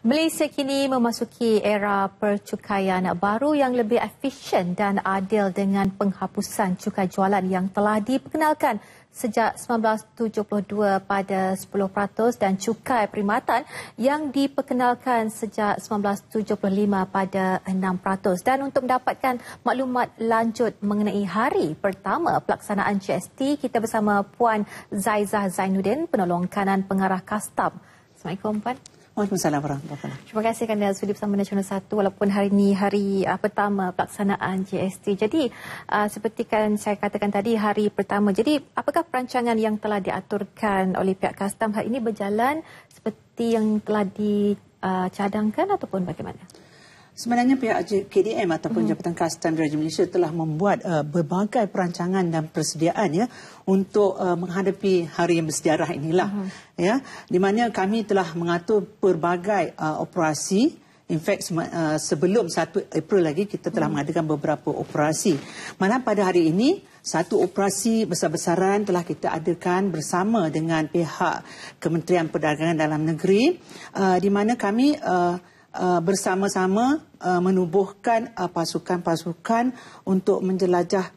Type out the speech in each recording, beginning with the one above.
Malaysia kini memasuki era percukaian baru yang lebih efisien dan adil dengan penghapusan cukai jualan yang telah diperkenalkan sejak 1972 pada 10% dan cukai perkhidmatan yang diperkenalkan sejak 1975 pada 6%. Dan untuk mendapatkan maklumat lanjut mengenai hari pertama pelaksanaan GST, kita bersama Puan Zaizah Zainuddin, penolong kanan pengarah kastam. Assalamualaikum Puan. Waalaikumsalam warahmatullahi Terima kasih kerana sudi bersama Nasional 1 walaupun hari ini hari uh, pertama pelaksanaan GST. Jadi uh, seperti kan saya katakan tadi hari pertama. Jadi apakah perancangan yang telah diaturkan oleh pihak custom hari ini berjalan seperti yang telah dicadangkan uh, ataupun bagaimana? Sebenarnya pihak KDM ataupun mm-hmm. Jabatan Kastam Diraja Malaysia telah membuat uh, berbagai perancangan dan persediaan ya untuk uh, menghadapi hari yang bersejarah inilah. Uh mm-hmm. -huh. ya, di mana kami telah mengatur berbagai uh, operasi. In fact, uh, sebelum 1 April lagi kita telah uh mm-hmm. -huh. mengadakan beberapa operasi. Mana pada hari ini, satu operasi besar-besaran telah kita adakan bersama dengan pihak Kementerian Perdagangan Dalam Negeri. Uh, di mana kami... Uh, Uh, bersama-sama uh, menubuhkan uh, pasukan-pasukan untuk menjelajah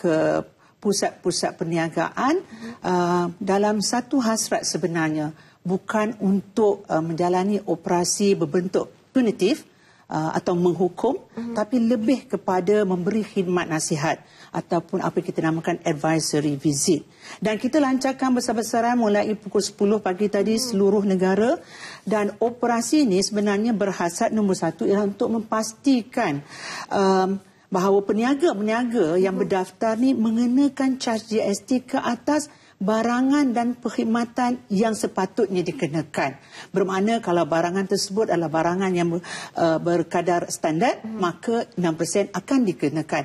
ke pusat-pusat perniagaan mhm. dalam satu hasrat sebenarnya bukan untuk menjalani operasi berbentuk punitif atau menghukum mhm. tapi lebih kepada memberi khidmat nasihat ataupun apa kita namakan advisory visit. Dan kita lancarkan besar-besaran mulai pukul 10 pagi tadi hmm. seluruh negara dan operasi ini sebenarnya berhasrat nombor satu ialah untuk memastikan um, bahawa peniaga-peniaga yang hmm. berdaftar ni mengenakan charge GST ke atas barangan dan perkhidmatan yang sepatutnya dikenakan. Bermakna kalau barangan tersebut adalah barangan yang eh, berkadar standar, hmm. maka 6% akan dikenakan.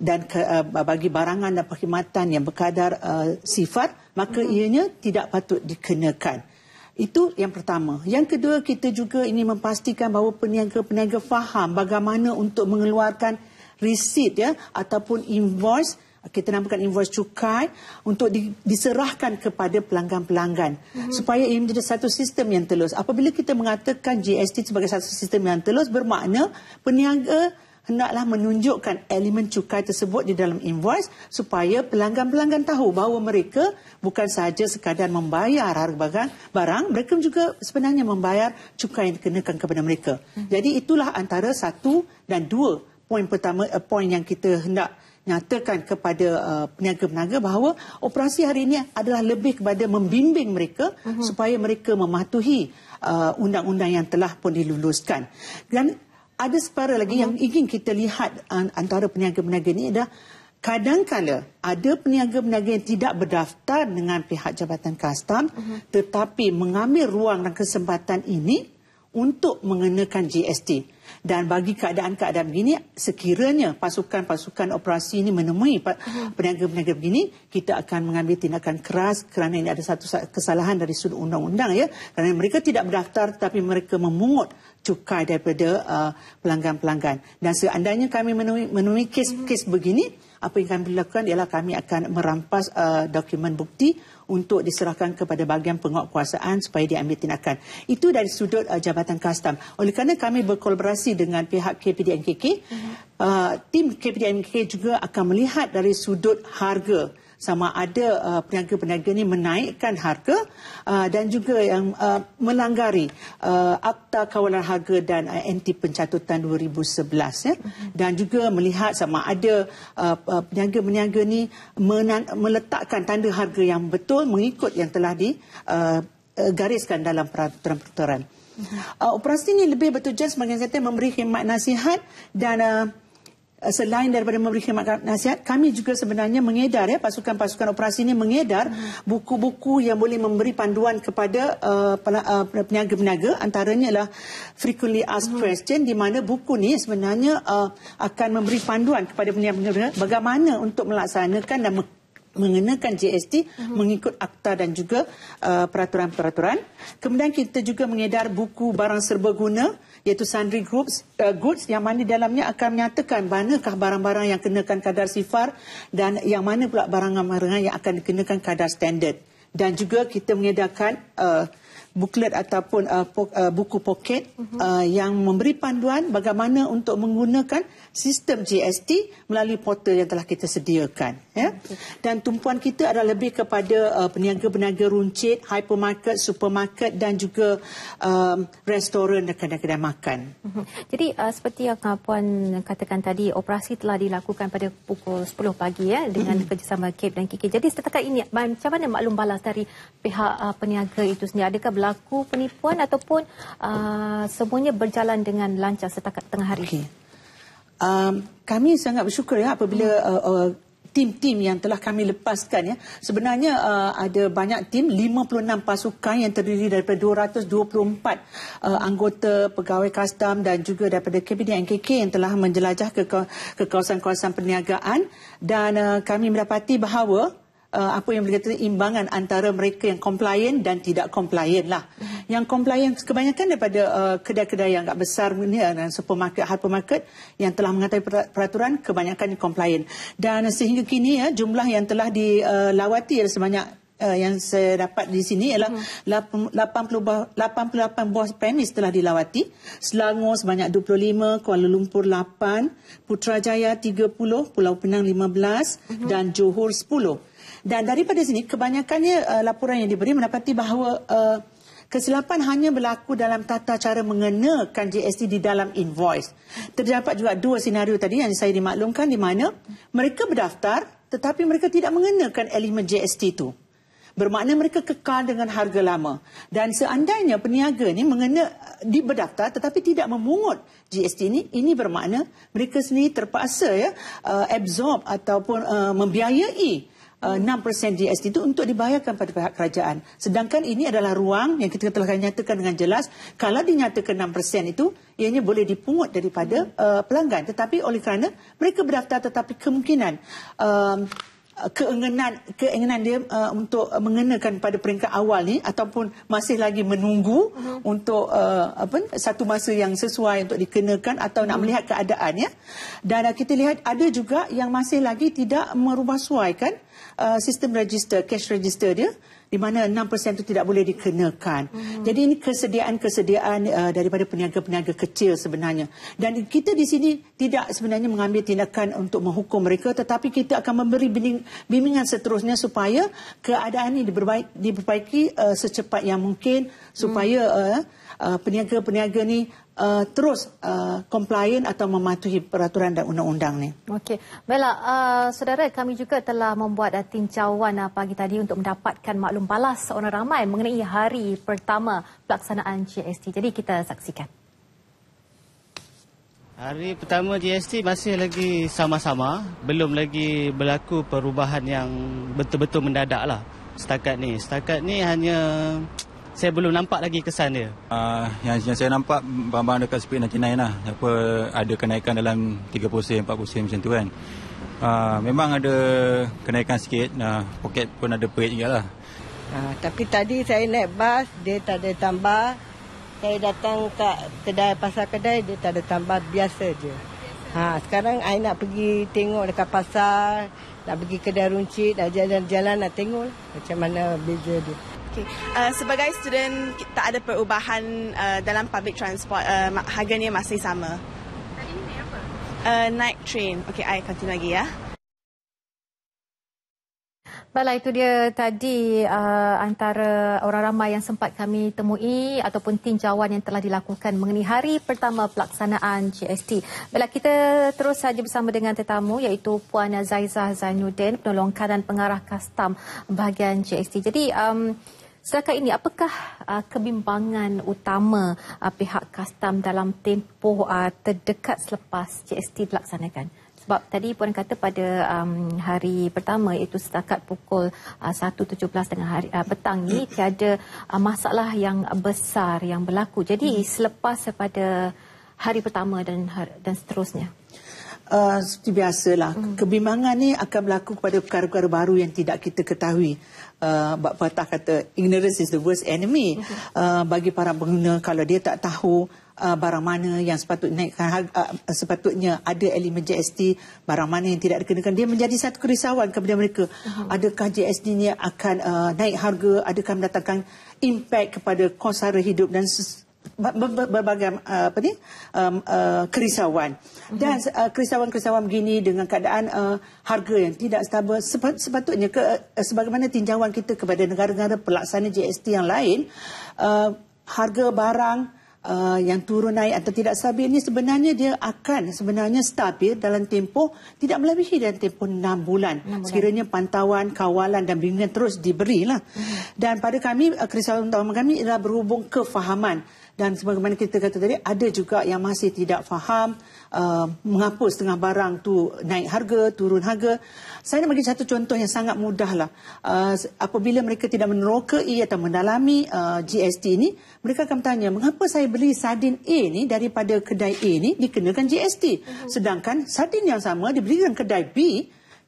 Dan ke, eh, bagi barangan dan perkhidmatan yang berkadar uh, sifat, maka hmm. ianya tidak patut dikenakan. Itu yang pertama. Yang kedua, kita juga ini memastikan bahawa peniaga-peniaga faham bagaimana untuk mengeluarkan receipt ya, ataupun invoice kita namakan invoice cukai untuk diserahkan kepada pelanggan-pelanggan mm -hmm. supaya ini menjadi satu sistem yang telus. Apabila kita mengatakan GST sebagai satu sistem yang telus bermakna peniaga hendaklah menunjukkan elemen cukai tersebut di dalam invoice supaya pelanggan-pelanggan tahu bahawa mereka bukan sahaja sekadar membayar harga barang, mereka juga sebenarnya membayar cukai yang dikenakan kepada mereka. Mm -hmm. Jadi itulah antara satu dan dua poin pertama, uh, eh, poin yang kita hendak nyatakan kepada peniaga-peniaga uh, bahawa operasi hari ini adalah lebih kepada membimbing mereka uh mhm. -huh. supaya mereka mematuhi uh, undang-undang uh, yang telah pun diluluskan. Dan ada separa lagi uh -huh. yang mhm. ingin kita lihat uh, antara peniaga-peniaga ini adalah kadangkala ada peniaga-peniaga yang tidak berdaftar dengan pihak Jabatan Kastam uh mhm. -huh. tetapi mengambil ruang dan kesempatan ini untuk mengenakan GST dan bagi keadaan-keadaan begini sekiranya pasukan-pasukan operasi ini menemui mhm. peniaga-peniaga begini kita akan mengambil tindakan keras kerana ini ada satu kesalahan dari sudut undang-undang ya kerana mereka tidak berdaftar tetapi mereka memungut cukai daripada uh, pelanggan-pelanggan uh, dan seandainya kami menemui, menemui kes-kes mhm. begini apa yang kami lakukan ialah kami akan merampas uh, dokumen bukti untuk diserahkan kepada bahagian penguatkuasaan supaya diambil tindakan. Itu dari sudut uh, Jabatan Kastam. Oleh kerana kami berkolaborasi dengan pihak KPDNKK, uh -huh. uh, tim KPDNKK juga akan melihat dari sudut harga sama ada uh, peniaga-peniaga ini menaikkan harga uh, dan juga yang uh, melanggari uh, Akta Kawalan Harga dan uh, Anti Pencatutan 2011 ya. Mm-hmm. dan juga melihat sama ada uh, uh peniaga-peniaga ini meletakkan tanda harga yang betul mengikut yang telah digariskan uh, uh, dalam peraturan-peraturan. Mm-hmm. Uh, operasi ini lebih bertujuan sebagai kata memberi khidmat nasihat dan uh, Eh, selain daripada memberi khidmat nasihat, kami juga sebenarnya mengedar ya pasukan-pasukan operasi ini mengedar buku-buku yang boleh memberi panduan kepada uh, peniaga-peniaga antaranya adalah frequently asked hmm. question di mana buku ni sebenarnya uh, akan memberi panduan kepada peniaga-peniaga bagaimana untuk melaksanakan dan mengenakan GST uh -huh. mengikut akta dan juga uh, peraturan-peraturan. Uh, Kemudian kita juga mengedar buku barang serbaguna iaitu sundry groups, uh, goods yang mana dalamnya akan menyatakan manakah barang-barang yang kenakan kadar sifar dan yang mana pula barang-barang yang akan dikenakan kadar standard. Dan juga kita mengedarkan uh, buklet ataupun uh, po uh, buku poket uh mhm. -huh. uh, yang memberi panduan bagaimana untuk menggunakan sistem GST melalui portal yang telah kita sediakan ya. Dan tumpuan kita adalah lebih kepada uh, peniaga-peniaga uh, runcit, hypermarket, supermarket dan juga um, restoran dan kedai-kedai makan. Mhm. Jadi uh, seperti yang Puan katakan tadi, operasi telah dilakukan pada pukul 10 pagi ya dengan mhm. kerjasama KIP dan KK. Jadi setakat ini, macam mana maklum balas dari pihak uh, peniaga itu sendiri? Adakah berlaku penipuan ataupun uh, semuanya berjalan dengan lancar setakat tengah hari? Okay. Um, kami sangat bersyukur ya apabila mhm. uh, uh, tim-tim yang telah kami lepaskan ya. Sebenarnya uh, ada banyak tim 56 pasukan yang terdiri daripada 224 uh, anggota pegawai kastam dan juga daripada KBDI NKK yang telah menjelajah ke, ke kawasan-kawasan perniagaan dan uh, kami mendapati bahawa uh, apa yang boleh kata imbangan antara mereka yang compliant dan tidak compliant lah. Mm-hmm. Yang compliant kebanyakan daripada uh, kedai-kedai yang agak besar ni uh, dan supermarket hypermarket yang telah mengatai peraturan kebanyakan compliant. Dan sehingga kini ya jumlah yang telah dilawati uh, adalah sebanyak Uh, yang saya dapat di sini ialah hmm. 88 buah premis telah dilawati. Selangor sebanyak 25, Kuala Lumpur 8, Putrajaya 30, Pulau Pinang 15 hmm. dan Johor 10. Hmm. Dan daripada sini kebanyakannya uh, laporan yang diberi mendapati bahawa uh, kesilapan hanya berlaku dalam tata cara mengenakan GST di dalam invoice. Terdapat juga dua senario tadi yang saya dimaklumkan di mana mereka berdaftar tetapi mereka tidak mengenakan elemen GST itu. Bermakna mereka kekal dengan harga lama. Dan seandainya peniaga ini mengena, uh, berdaftar tetapi tidak memungut GST ini, ini bermakna mereka sendiri terpaksa ya, uh, absorb ataupun uh, membiayai 6% uh, hmm. GST itu untuk dibayarkan pada pihak kerajaan. Sedangkan ini adalah ruang yang kita telah nyatakan dengan jelas. Kalau dinyatakan 6% itu, ianya boleh dipungut daripada hmm. uh, pelanggan. Tetapi oleh kerana mereka berdaftar tetapi kemungkinan um, keinginan keinginan dia uh, untuk mengenakan pada peringkat awal ni ataupun masih lagi menunggu uh hmm. -huh. untuk uh, apa satu masa yang sesuai untuk dikenakan atau uh -huh. nak melihat keadaan ya dan uh, kita lihat ada juga yang masih lagi tidak merubah suai kan uh uh, sistem register, cash register dia di mana 6% itu tidak boleh dikenakan. Mm -hmm. Jadi ini kesediaan-kesediaan uh, daripada peniaga-peniaga kecil sebenarnya. Dan kita di sini tidak sebenarnya mengambil tindakan untuk menghukum mereka tetapi kita akan memberi bimbingan seterusnya supaya keadaan ini diperbaiki uh, secepat yang mungkin supaya peniaga-peniaga mm. uh, uh, ini uh, terus uh, compliant atau mematuhi peraturan dan undang-undang ni. Okey. Bella, uh, saudara kami juga telah membuat uh, tinjauan uh, pagi tadi untuk mendapatkan maklum balas orang ramai mengenai hari pertama pelaksanaan GST. Jadi kita saksikan. Hari pertama GST masih lagi sama-sama, belum lagi berlaku perubahan yang betul-betul mendadak lah setakat ni. Setakat ni hanya uh, saya belum nampak lagi kesan dia. Uh, yang, yang saya nampak barang-barang dekat Speed Nanti Nine lah. Apa, ada kenaikan dalam 30 sen, 40 sen macam tu kan. Uh, memang ada kenaikan sikit. Uh, poket pun ada perit juga lah. Uh, tapi tadi saya naik bas, dia tak ada tambah. Saya datang ke kedai pasar kedai, dia tak ada tambah. Biasa je. Ha, sekarang saya nak pergi tengok dekat pasar, nak pergi kedai runcit, nak jalan-jalan nak tengok macam mana beza dia. Okay. Uh, sebagai student tak ada perubahan uh, dalam public transport uh, harganya masih sama. Tadi ni apa? Uh, night train. Okay, saya continue lagi ya. Baiklah, itu dia tadi uh, antara orang ramai yang sempat kami temui ataupun tinjauan yang telah dilakukan mengenai hari pertama pelaksanaan GST. Baiklah, kita terus saja bersama dengan tetamu iaitu Puan Zaizah Zainuddin, penolong kanan pengarah kastam bahagian GST. Jadi, um, uh, Setakat ini, apakah uh, kebimbangan utama uh, pihak kastam dalam tempoh uh, terdekat selepas GST dilaksanakan? Sebab tadi Puan kata pada um, hari pertama iaitu setakat pukul uh, 1.17 dengan hari uh, petang ini tiada uh, masalah yang besar yang berlaku. Jadi selepas pada hari pertama dan, dan seterusnya. Eh, seperti biasalah, hmm. kebimbangan ni akan berlaku kepada perkara-perkara baru yang tidak kita ketahui. Uh, eh, Bapak kata, ignorance is the worst enemy okay. Hmm. uh, eh, bagi para pengguna kalau dia tak tahu uh, barang mana yang sepatutnya, uh, sepatutnya ada elemen GST, barang mana yang tidak dikenakan. Dia menjadi satu kerisauan kepada mereka. Hmm. Adakah GST ni akan uh, naik harga, adakah mendatangkan impact kepada kos hara hidup dan berbagai eh, apa ni um, uh, kerisauan mhm. dan eh, kerisauan-kerisauan uh, begini dengan keadaan uh, harga yang tidak stabil sepatutnya ke, uh, sebagaimana tinjauan kita kepada negara-negara pelaksana GST yang lain uh, harga barang Uh, yang turun naik atau tidak stabil ini sebenarnya dia akan sebenarnya stabil dalam tempoh tidak melebihi dalam tempoh 6 bulan, 6 bulan. sekiranya pantauan, kawalan dan bimbingan terus diberilah. Hmm. Dan pada kami, kerisauan utama kami adalah berhubung kefahaman. Hmm dan sebagaimana kita kata tadi ada juga yang masih tidak faham uh, mengapa setengah barang tu naik harga turun harga saya nak bagi satu contoh yang sangat mudah lah. uh, apabila mereka tidak menerokai atau mendalami uh, GST ini mereka akan bertanya mengapa saya beli sardin A ini daripada kedai A ini dikenakan GST mhm. sedangkan sardin yang sama diberikan kedai B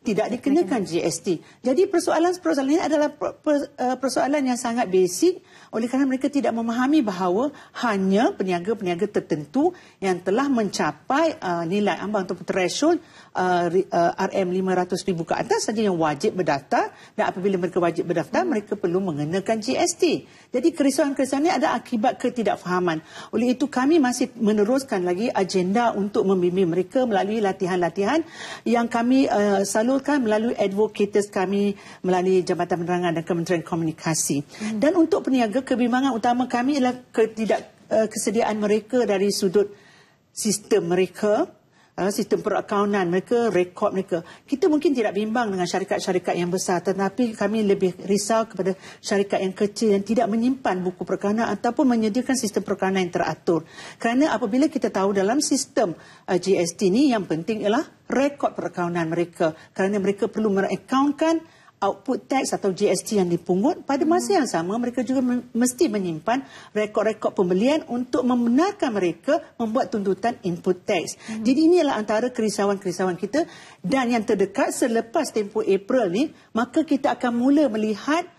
tidak dikenakan GST. Jadi persoalan-persoalan ini adalah eh, persoalan yang sangat basic oleh kerana mereka tidak memahami bahawa hanya peniaga-peniaga tertentu yang telah mencapai uh, nilai ambang atau threshold uh, eh, RM500,000 ke atas saja yang wajib berdaftar dan apabila mereka wajib berdaftar, mereka perlu mengenakan GST. Jadi kerisauan-kerisauan ini ada akibat ketidakfahaman. Oleh itu kami masih meneruskan lagi agenda untuk membimbing mereka melalui latihan-latihan yang kami uh, selalu disalurkan melalui advocates kami melalui Jabatan Penerangan dan Kementerian Komunikasi. Hmm. Dan untuk peniaga, kebimbangan utama kami ialah ketidak, uh, kesediaan mereka dari sudut sistem mereka. Uh, sistem perakaunan mereka, rekod mereka. Kita mungkin tidak bimbang dengan syarikat-syarikat yang besar tetapi kami lebih risau kepada syarikat yang kecil yang tidak menyimpan buku perakaunan ataupun menyediakan sistem perakaunan yang teratur. Kerana apabila kita tahu dalam sistem uh, GST ini yang penting ialah rekod perakaunan mereka kerana mereka perlu mengakaunkan output tax atau GST yang dipungut, pada masa hmm. yang sama mereka juga mesti menyimpan rekod-rekod pembelian untuk membenarkan mereka membuat tuntutan input tax. Hmm. Jadi ini adalah antara kerisauan-kerisauan kita dan yang terdekat selepas tempoh April ni, maka kita akan mula melihat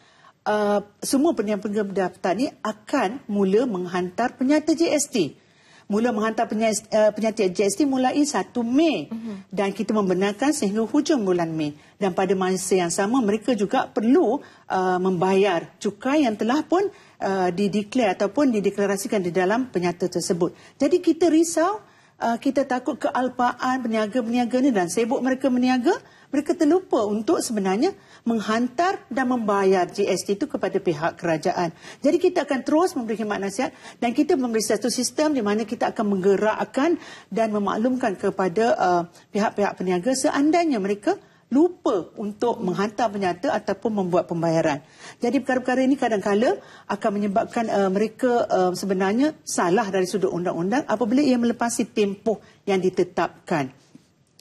uh, semua penyampaian pendaftar ini akan mula menghantar penyata GST mula menghantar eh, penyakit JST mulai 1 Mei uh mhm. -huh. dan kita membenarkan sehingga hujung bulan Mei. Dan pada masa yang sama mereka juga perlu uh, membayar cukai yang telah pun uh, dideklar ataupun dideklarasikan di dalam penyata tersebut. Jadi kita risau Uh, kita takut kealpaan peniaga-peniaga ni dan sibuk mereka meniaga, mereka terlupa untuk sebenarnya menghantar dan membayar GST itu kepada pihak kerajaan. Jadi kita akan terus memberi khidmat nasihat dan kita memberi satu sistem di mana kita akan menggerakkan dan memaklumkan kepada uh, pihak-pihak uh, peniaga seandainya mereka lupa untuk menghantar penyata ataupun membuat pembayaran. Jadi perkara-perkara ini kadang-kala akan menyebabkan uh, mereka uh, sebenarnya salah dari sudut undang-undang apabila ia melepasi tempoh yang ditetapkan.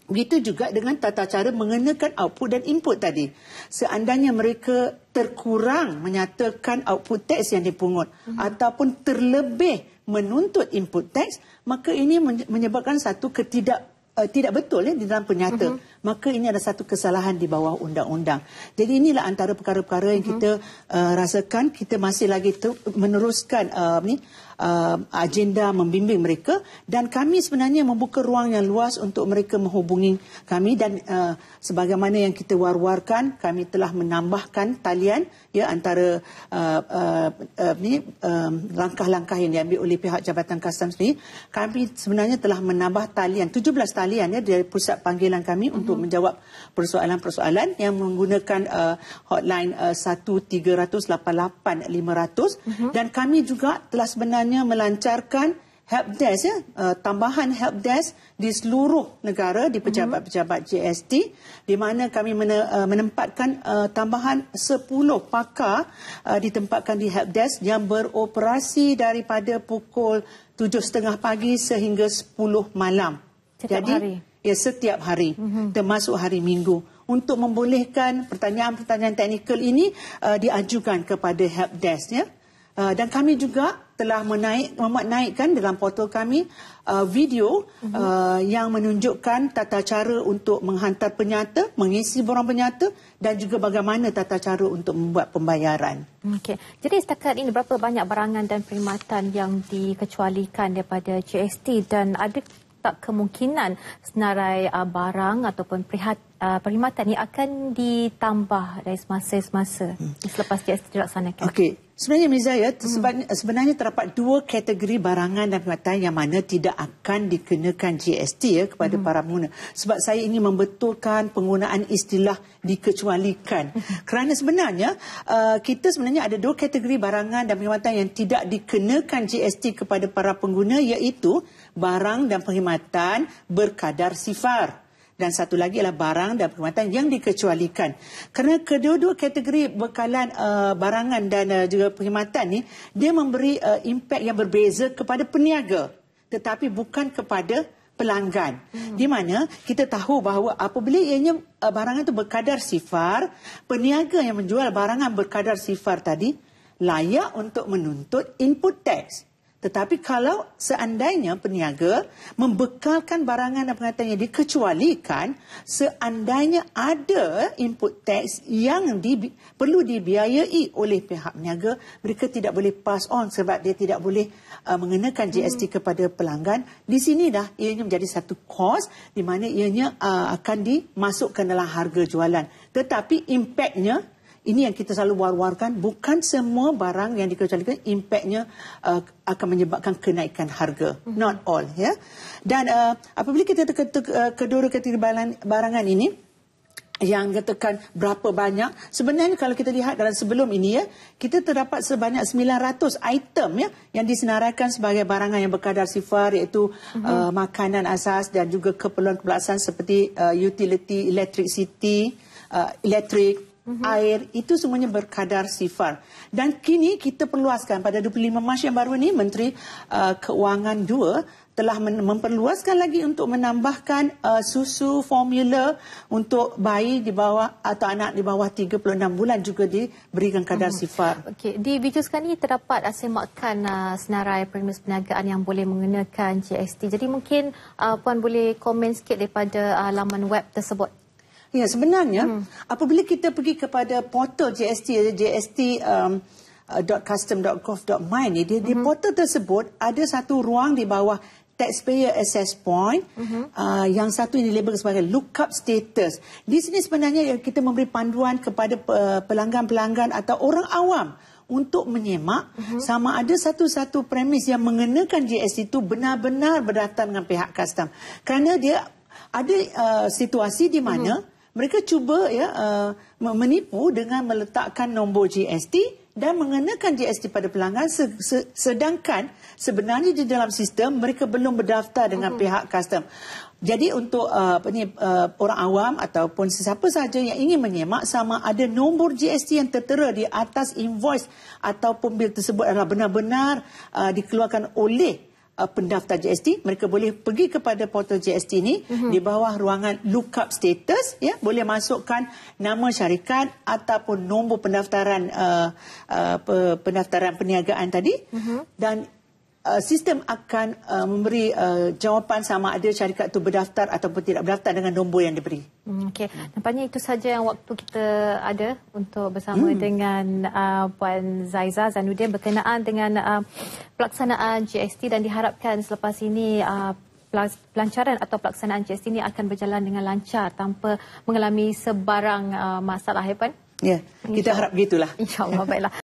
Begitu juga dengan tata cara mengenakan output dan input tadi. Seandainya mereka terkurang menyatakan output teks yang dipungut hmm. ataupun terlebih menuntut input teks, maka ini menyebabkan satu ketidak uh, tidak betul ya, di dalam penyata. Hmm maka ini ada satu kesalahan di bawah undang-undang. Jadi inilah antara perkara-perkara yang kita mhm. uh, rasakan kita masih lagi meneruskan uh, ni, uh, agenda membimbing mereka dan kami sebenarnya membuka ruang yang luas untuk mereka menghubungi kami dan uh, sebagaimana yang kita war-warkan kami telah menambahkan talian ya antara langkah-langkah uh, uh, uh, um, yang diambil oleh pihak Jabatan Customs ini kami sebenarnya telah menambah talian 17 talian ya dari pusat panggilan kami mhm. untuk untuk hmm. menjawab persoalan-persoalan yang menggunakan uh, hotline uh, 1388500 hmm. dan kami juga telah sebenarnya melancarkan help desk ya uh, tambahan help desk di seluruh negara di pejabat-pejabat hmm. GST di mana kami uh, menempatkan uh, tambahan 10 pakar uh, ditempatkan di help desk yang beroperasi daripada pukul 7.30 pagi sehingga 10 malam setiap Jadi, hari ya setiap hari mm-hmm. termasuk hari minggu untuk membolehkan pertanyaan-pertanyaan teknikal ini uh, diajukan kepada help desk ya. Uh, dan kami juga telah menaik, memuat naikkan dalam portal kami uh, video uh, uh yang menunjukkan tata cara untuk menghantar penyata, mengisi borang penyata dan juga bagaimana tata cara untuk membuat pembayaran. Okay, Jadi setakat ini berapa banyak barangan dan perkhidmatan yang dikecualikan daripada GST dan ada tak kemungkinan senarai uh, barang ataupun prihat, uh, perkhidmatan ini akan ditambah dari semasa-semasa hmm. selepas JST dilaksanakan. Okey, Sebenarnya Miza ya, hmm. sebenarnya terdapat dua kategori barangan dan perkhidmatan yang mana tidak akan dikenakan GST ya kepada hmm. para pengguna. Sebab saya ini membetulkan penggunaan istilah dikecualikan. Hmm. Kerana sebenarnya uh, kita sebenarnya ada dua kategori barangan dan perkhidmatan yang tidak dikenakan GST kepada para pengguna iaitu barang dan perkhidmatan berkadar sifar dan satu lagi adalah barang dan perkhidmatan yang dikecualikan. Kerana kedua-dua kategori bekalan uh, barangan dan uh, juga perkhidmatan ni dia memberi uh, eh, impak yang berbeza kepada peniaga tetapi bukan kepada pelanggan. Hmm. Di mana kita tahu bahawa apabila ianya uh, barangan itu berkadar sifar, peniaga yang menjual barangan berkadar sifar tadi layak untuk menuntut input tax. Hmm. Tetapi kalau seandainya peniaga membekalkan barangan dan pengaturan yang dikecualikan, seandainya ada input tax yang di, perlu dibiayai oleh pihak peniaga, mereka tidak boleh pass on sebab dia tidak boleh uh, mengenakan GST hmm. kepada pelanggan. Di sini dah ianya menjadi satu kos di mana ianya uh, akan dimasukkan dalam harga jualan. Tetapi impactnya ini yang kita selalu war-warkan bukan semua barang yang dikecualikan impaknya uh, akan menyebabkan kenaikan harga mm-hmm. not all ya yeah? dan uh, apabila kita ke uh, kedua ketiga barangan ini yang katakan berapa banyak sebenarnya kalau kita lihat dalam sebelum ini ya kita terdapat sebanyak 900 item ya yang disenaraikan sebagai barangan yang berkadar sifar iaitu mm-hmm. uh, makanan asas dan juga keperluan kebelasan seperti uh, utility electricity uh, electric -hmm. air itu semuanya berkadar sifar dan kini kita perluaskan pada 25 Mac yang baru ini Menteri uh, Keuangan 2 telah memperluaskan lagi untuk menambahkan uh, susu formula untuk bayi di bawah atau anak di bawah 36 bulan juga diberikan kadar hmm. sifar. Okey, di video sekarang ini terdapat uh, semakan uh, senarai premis perniagaan yang boleh mengenakan GST. Jadi mungkin uh, puan boleh komen sikit daripada uh, laman web tersebut. Ya, sebenarnya hmm. apabila kita pergi kepada portal GST, GST um, uh, .custom.gov.my ni di, di hmm. portal tersebut ada satu ruang di bawah taxpayer access point uh hmm. -huh. uh, yang satu ini label sebagai lookup status di sini sebenarnya yang kita memberi panduan kepada pelanggan-pelanggan uh, atau orang awam untuk menyemak uh hmm. -huh. sama ada satu-satu premis yang mengenakan GST itu benar-benar berdatang dengan pihak custom kerana dia ada uh, situasi di mana uh -huh mereka cuba ya uh, menipu dengan meletakkan nombor GST dan mengenakan GST pada pelanggan se se sedangkan sebenarnya di dalam sistem mereka belum berdaftar dengan uh -huh. pihak custom. Jadi untuk uh, ni, uh, orang awam ataupun sesiapa sahaja yang ingin menyemak sama ada nombor GST yang tertera di atas invoice ataupun bil tersebut adalah benar-benar uh, dikeluarkan oleh uh, pendaftar GST, mereka boleh pergi kepada portal GST ini mm -hmm. di bawah ruangan Look Up status, ya boleh masukkan nama syarikat ataupun nombor pendaftaran uh, uh, pendaftaran perniagaan tadi mm -hmm. dan Uh, sistem akan uh, memberi uh, jawapan sama ada syarikat itu berdaftar ataupun tidak berdaftar dengan nombor yang diberi. Hmm, okey, nampaknya itu saja yang waktu kita ada untuk bersama hmm. dengan uh, Puan Zaiza Zanudin berkenaan dengan uh, pelaksanaan GST dan diharapkan selepas ini uh, pelancaran atau pelaksanaan GST ini akan berjalan dengan lancar tanpa mengalami sebarang uh, masalah. Ya, Puan? ya kita harap begitulah. InsyaAllah, baiklah.